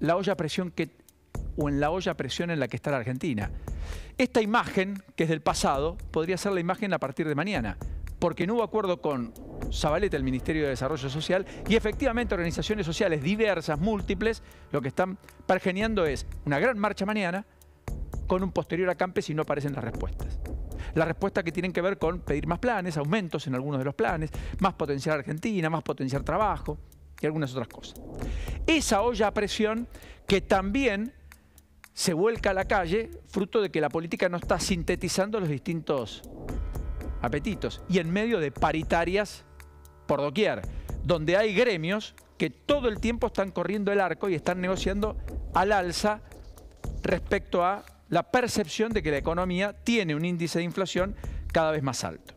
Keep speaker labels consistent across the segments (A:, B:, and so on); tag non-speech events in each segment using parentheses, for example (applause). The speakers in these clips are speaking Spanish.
A: la olla a presión que, o en la olla a presión en la que está la Argentina. Esta imagen, que es del pasado, podría ser la imagen a partir de mañana, porque no hubo acuerdo con Zabaleta, el Ministerio de Desarrollo Social, y efectivamente organizaciones sociales diversas, múltiples, lo que están pergeneando es una gran marcha mañana con un posterior acampe si no aparecen las respuestas. Las respuestas que tienen que ver con pedir más planes, aumentos en algunos de los planes, más potenciar Argentina, más potenciar trabajo y algunas otras cosas. Esa olla a presión que también se vuelca a la calle, fruto de que la política no está sintetizando los distintos apetitos, y en medio de paritarias por doquier, donde hay gremios que todo el tiempo están corriendo el arco y están negociando al alza respecto a la percepción de que la economía tiene un índice de inflación cada vez más alto.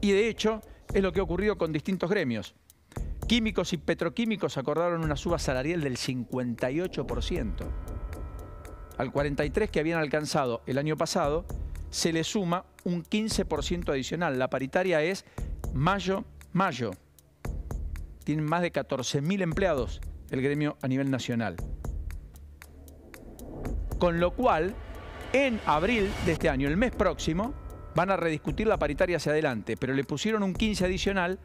A: Y de hecho es lo que ha ocurrido con distintos gremios. Químicos y petroquímicos acordaron una suba salarial del 58%. Al 43% que habían alcanzado el año pasado, se le suma un 15% adicional. La paritaria es mayo-mayo. Tienen más de 14.000 empleados el gremio a nivel nacional. Con lo cual, en abril de este año, el mes próximo, van a rediscutir la paritaria hacia adelante, pero le pusieron un 15 adicional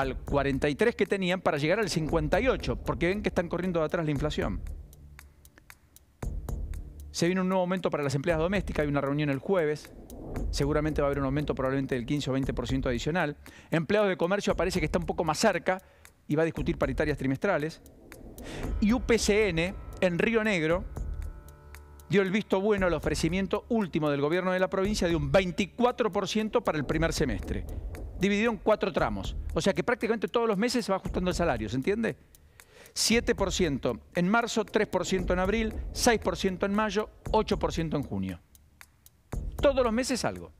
A: al 43 que tenían para llegar al 58, porque ven que están corriendo de atrás la inflación. Se viene un nuevo aumento para las empleadas domésticas, hay una reunión el jueves, seguramente va a haber un aumento probablemente del 15 o 20% adicional. Empleados de comercio parece que está un poco más cerca y va a discutir paritarias trimestrales. Y UPCN en Río Negro dio el visto bueno al ofrecimiento último del gobierno de la provincia de un 24% para el primer semestre dividido en cuatro tramos. O sea que prácticamente todos los meses se va ajustando el salario, ¿se entiende? 7% en marzo, 3% en abril, 6% en mayo, 8% en junio. Todos los meses algo.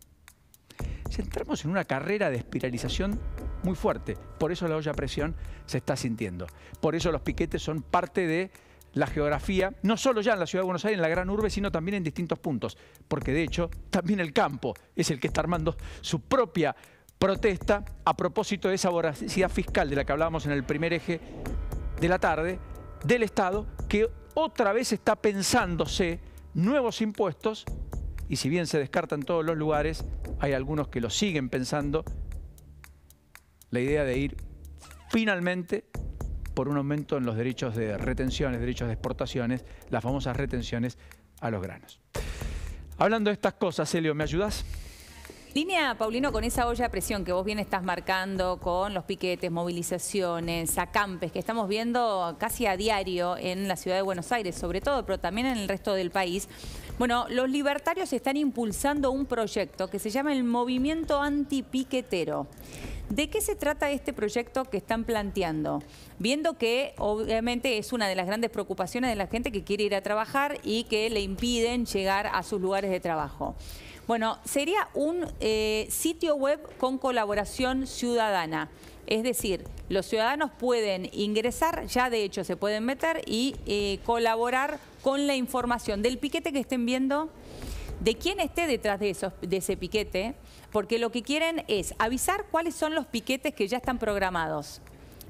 A: Entramos en una carrera de espiralización muy fuerte. Por eso la olla a presión se está sintiendo. Por eso los piquetes son parte de la geografía, no solo ya en la ciudad de Buenos Aires, en la gran urbe, sino también en distintos puntos. Porque de hecho, también el campo es el que está armando su propia protesta a propósito de esa voracidad fiscal de la que hablábamos en el primer eje de la tarde, del Estado, que otra vez está pensándose nuevos impuestos, y si bien se descartan todos los lugares, hay algunos que lo siguen pensando, la idea de ir finalmente por un aumento en los derechos de retenciones, derechos de exportaciones, las famosas retenciones a los granos. Hablando de estas cosas, Elio, ¿me ayudas
B: Línea, Paulino, con esa olla de presión que vos bien estás marcando, con los piquetes, movilizaciones, acampes, que estamos viendo casi a diario en la ciudad de Buenos Aires, sobre todo, pero también en el resto del país. Bueno, los libertarios están impulsando un proyecto que se llama el Movimiento Antipiquetero. ¿De qué se trata este proyecto que están planteando? Viendo que obviamente es una de las grandes preocupaciones de la gente que quiere ir a trabajar y que le impiden llegar a sus lugares de trabajo. Bueno, sería un eh, sitio web con colaboración ciudadana. Es decir, los ciudadanos pueden ingresar, ya de hecho se pueden meter y eh, colaborar con la información del piquete que estén viendo, de quién esté detrás de, esos, de ese piquete, porque lo que quieren es avisar cuáles son los piquetes que ya están programados.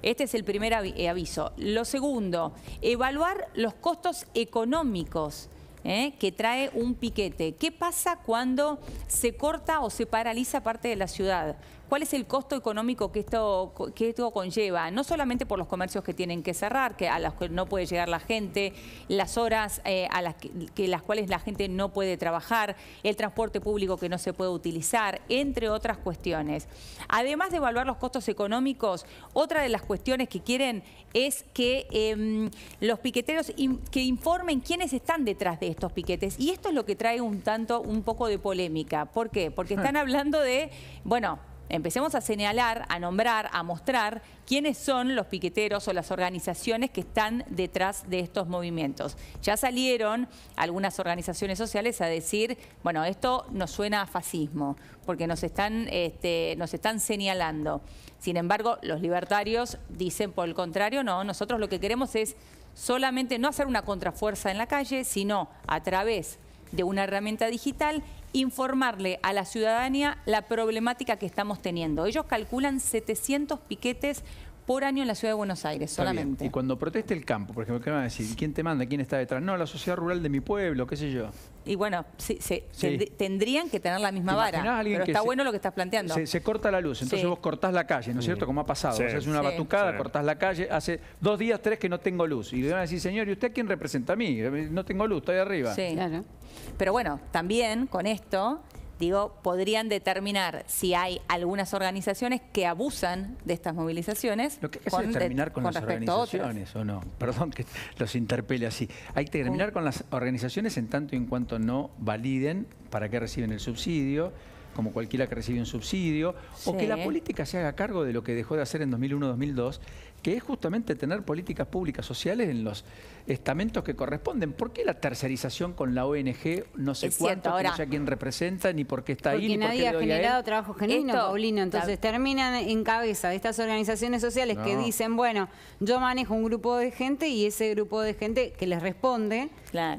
B: Este es el primer eh, aviso. Lo segundo, evaluar los costos económicos ¿eh? que trae un piquete. ¿Qué pasa cuando se corta o se paraliza parte de la ciudad? ¿Cuál es el costo económico que esto, que esto conlleva? No solamente por los comercios que tienen que cerrar, que a los que no puede llegar la gente, las horas eh, a las que, las cuales la gente no puede trabajar, el transporte público que no se puede utilizar, entre otras cuestiones. Además de evaluar los costos económicos, otra de las cuestiones que quieren es que em, los piqueteros que informen quiénes están detrás de estos piquetes. Y esto es lo que trae un tanto, un poco de polémica. ¿Por qué? Porque (laughs) están hablando de, bueno, empecemos a señalar, a nombrar, a mostrar quiénes son los piqueteros o las organizaciones que están detrás de estos movimientos. Ya salieron algunas organizaciones sociales a decir, bueno, esto nos suena a fascismo, porque nos están, este, nos están señalando. Sin embargo, los libertarios dicen por el contrario, no, nosotros lo que queremos es solamente no hacer una contrafuerza en la calle, sino a través de una herramienta digital, informarle a la ciudadanía la problemática que estamos teniendo. Ellos calculan 700 piquetes por año en la ciudad de Buenos Aires solamente.
A: Y cuando proteste el campo, por ejemplo, ¿qué van a decir? ¿Quién te manda? ¿Quién está detrás? No, la sociedad rural de mi pueblo, qué sé yo.
B: Y bueno, tendrían que tener la misma vara. está bueno lo que estás planteando. Se, corta
A: la luz, entonces vos cortás la calle, ¿no es cierto? Como ha pasado. Haces una batucada, cortás la calle, hace dos días, tres que no tengo luz. Y le van a decir, señor, ¿y usted quién representa a mí? No tengo luz, estoy arriba. Sí,
B: claro. Pero bueno, también con esto digo, podrían determinar si hay algunas organizaciones que abusan de estas movilizaciones. Lo que hay que terminar con las organizaciones,
A: ¿o no? Perdón que los interpele así. Hay que terminar con las organizaciones en tanto y en cuanto no validen para qué reciben el subsidio, como cualquiera que recibe un subsidio, o que la política se haga cargo de lo que dejó de hacer en 2001-2002, que es justamente tener políticas públicas sociales en los estamentos que corresponden. ¿Por qué la tercerización con la ONG? No sé cuánto, ahora, no sé quién representa, ni por qué está ahí, ni nadie ha generado
B: trabajo genuino, Paulino. Entonces terminan en cabeza de estas organizaciones sociales que dicen, bueno, yo manejo un grupo de gente y ese grupo de gente que les responde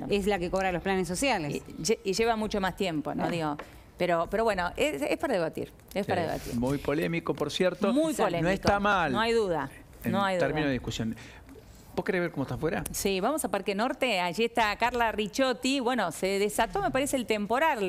B: es la que cobra los planes sociales. Y, lleva mucho más tiempo, ¿no? Ah. Digo, pero, pero bueno, es, para debatir, es para debatir.
A: Muy polémico, por cierto. Muy polémico. No está mal. No hay duda.
B: En no hay de
A: discusión. ¿Vos querés ver cómo está afuera?
B: Sí, vamos a Parque Norte. Allí está Carla Ricciotti. Bueno, se desató, me parece, el temporal.